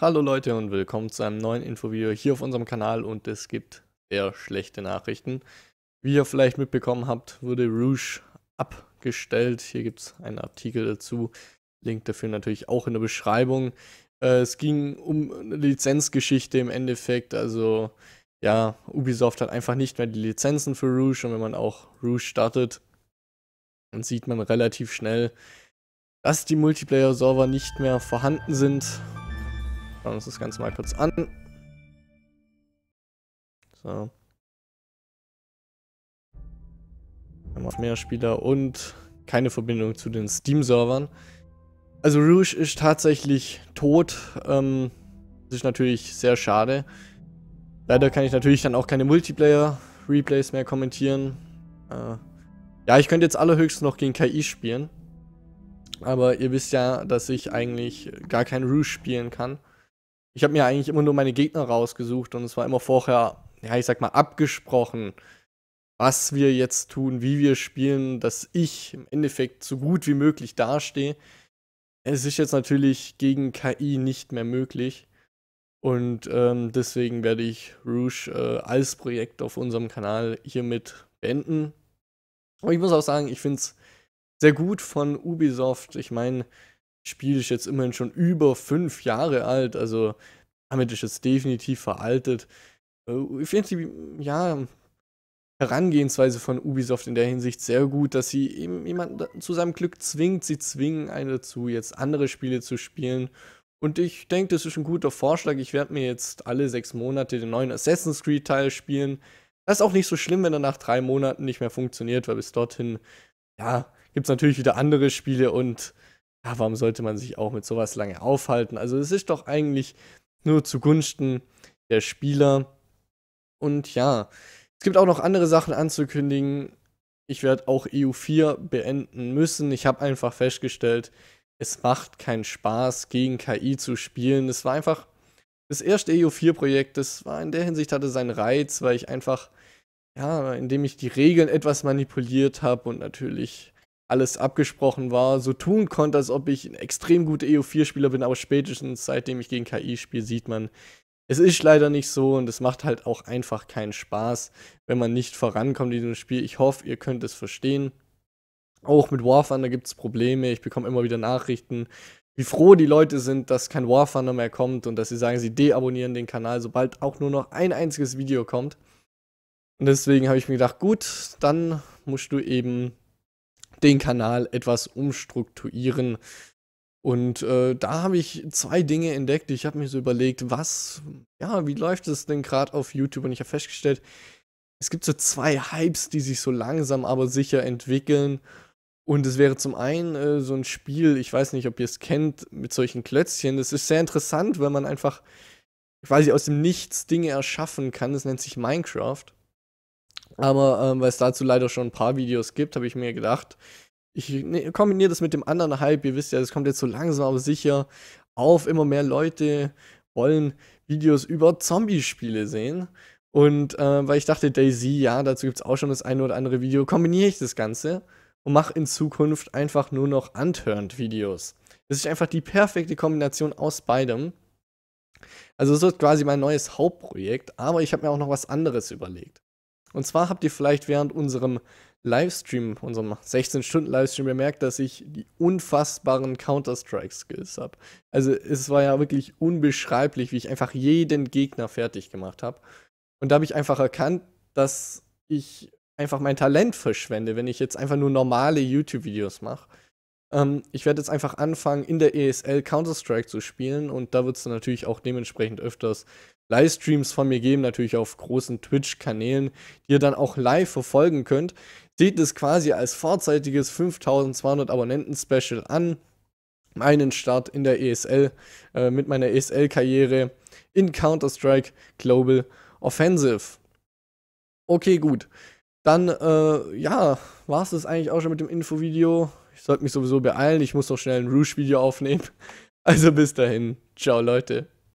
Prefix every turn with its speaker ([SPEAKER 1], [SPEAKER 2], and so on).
[SPEAKER 1] Hallo Leute und willkommen zu einem neuen Infovideo hier auf unserem Kanal und es gibt sehr schlechte Nachrichten. Wie ihr vielleicht mitbekommen habt, wurde Rouge abgestellt. Hier gibt es einen Artikel dazu, Link dafür natürlich auch in der Beschreibung. Äh, es ging um eine Lizenzgeschichte im Endeffekt, also ja, Ubisoft hat einfach nicht mehr die Lizenzen für Rouge und wenn man auch Rouge startet, dann sieht man relativ schnell, dass die Multiplayer-Server nicht mehr vorhanden sind Schauen wir uns das Ganze mal kurz an. So. Wir haben auch mehr Spieler und keine Verbindung zu den Steam-Servern. Also Rouge ist tatsächlich tot. Ähm, das ist natürlich sehr schade. Leider kann ich natürlich dann auch keine Multiplayer-Replays mehr kommentieren. Äh, ja, ich könnte jetzt allerhöchstens noch gegen KI spielen. Aber ihr wisst ja, dass ich eigentlich gar kein Rouge spielen kann ich habe mir eigentlich immer nur meine Gegner rausgesucht und es war immer vorher, ja, ich sag mal, abgesprochen, was wir jetzt tun, wie wir spielen, dass ich im Endeffekt so gut wie möglich dastehe. Es ist jetzt natürlich gegen KI nicht mehr möglich. Und ähm, deswegen werde ich Rouge äh, als Projekt auf unserem Kanal hiermit beenden. Aber ich muss auch sagen, ich finde es sehr gut von Ubisoft. Ich meine, Spiel ist jetzt immerhin schon über fünf Jahre alt, also damit ist es definitiv veraltet. Äh, ich finde die ja, Herangehensweise von Ubisoft in der Hinsicht sehr gut, dass sie eben jemanden zu seinem Glück zwingt. Sie zwingen einen dazu, jetzt andere Spiele zu spielen. Und ich denke, das ist ein guter Vorschlag. Ich werde mir jetzt alle sechs Monate den neuen Assassin's Creed-Teil spielen. Das ist auch nicht so schlimm, wenn er nach drei Monaten nicht mehr funktioniert, weil bis dorthin, ja, gibt es natürlich wieder andere Spiele und ja, warum sollte man sich auch mit sowas lange aufhalten? Also es ist doch eigentlich nur zugunsten der Spieler. Und ja, es gibt auch noch andere Sachen anzukündigen. Ich werde auch EU4 beenden müssen. Ich habe einfach festgestellt, es macht keinen Spaß, gegen KI zu spielen. Es war einfach das erste EU4-Projekt, das war in der Hinsicht hatte seinen Reiz, weil ich einfach, ja, indem ich die Regeln etwas manipuliert habe und natürlich alles abgesprochen war, so tun konnte, als ob ich ein extrem guter e EU4-Spieler bin, aber spätestens seitdem ich gegen KI spiele, sieht man, es ist leider nicht so und es macht halt auch einfach keinen Spaß, wenn man nicht vorankommt in diesem Spiel. Ich hoffe, ihr könnt es verstehen. Auch mit War Thunder gibt es Probleme. Ich bekomme immer wieder Nachrichten, wie froh die Leute sind, dass kein War Thunder mehr kommt und dass sie sagen, sie deabonnieren den Kanal, sobald auch nur noch ein einziges Video kommt. Und deswegen habe ich mir gedacht, gut, dann musst du eben den Kanal etwas umstrukturieren. Und äh, da habe ich zwei Dinge entdeckt. Ich habe mir so überlegt, was, ja, wie läuft es denn gerade auf YouTube? Und ich habe festgestellt, es gibt so zwei Hypes, die sich so langsam aber sicher entwickeln. Und es wäre zum einen äh, so ein Spiel, ich weiß nicht, ob ihr es kennt, mit solchen Klötzchen. Das ist sehr interessant, weil man einfach quasi aus dem Nichts Dinge erschaffen kann. Das nennt sich Minecraft. Aber ähm, weil es dazu leider schon ein paar Videos gibt, habe ich mir gedacht, ich ne, kombiniere das mit dem anderen Hype. Ihr wisst ja, es kommt jetzt so langsam aber sicher auf. Immer mehr Leute wollen Videos über Zombie-Spiele sehen. Und äh, weil ich dachte, Daisy, ja, dazu gibt es auch schon das eine oder andere Video, kombiniere ich das Ganze und mache in Zukunft einfach nur noch Unturned-Videos. Das ist einfach die perfekte Kombination aus beidem. Also es wird quasi mein neues Hauptprojekt, aber ich habe mir auch noch was anderes überlegt. Und zwar habt ihr vielleicht während unserem Livestream, unserem 16-Stunden-Livestream bemerkt, dass ich die unfassbaren Counter-Strike-Skills habe. Also es war ja wirklich unbeschreiblich, wie ich einfach jeden Gegner fertig gemacht habe. Und da habe ich einfach erkannt, dass ich einfach mein Talent verschwende, wenn ich jetzt einfach nur normale YouTube-Videos mache. Ähm, ich werde jetzt einfach anfangen, in der ESL Counter-Strike zu spielen und da wird es dann natürlich auch dementsprechend öfters Livestreams von mir geben, natürlich auf großen Twitch-Kanälen, die ihr dann auch live verfolgen könnt. Seht es quasi als vorzeitiges 5200 Abonnenten-Special an. Meinen Start in der ESL äh, mit meiner ESL-Karriere in Counter-Strike Global Offensive. Okay, gut. Dann, äh, ja, war es das eigentlich auch schon mit dem Infovideo. Ich sollte mich sowieso beeilen. Ich muss noch schnell ein Rouge-Video aufnehmen. Also bis dahin. Ciao, Leute.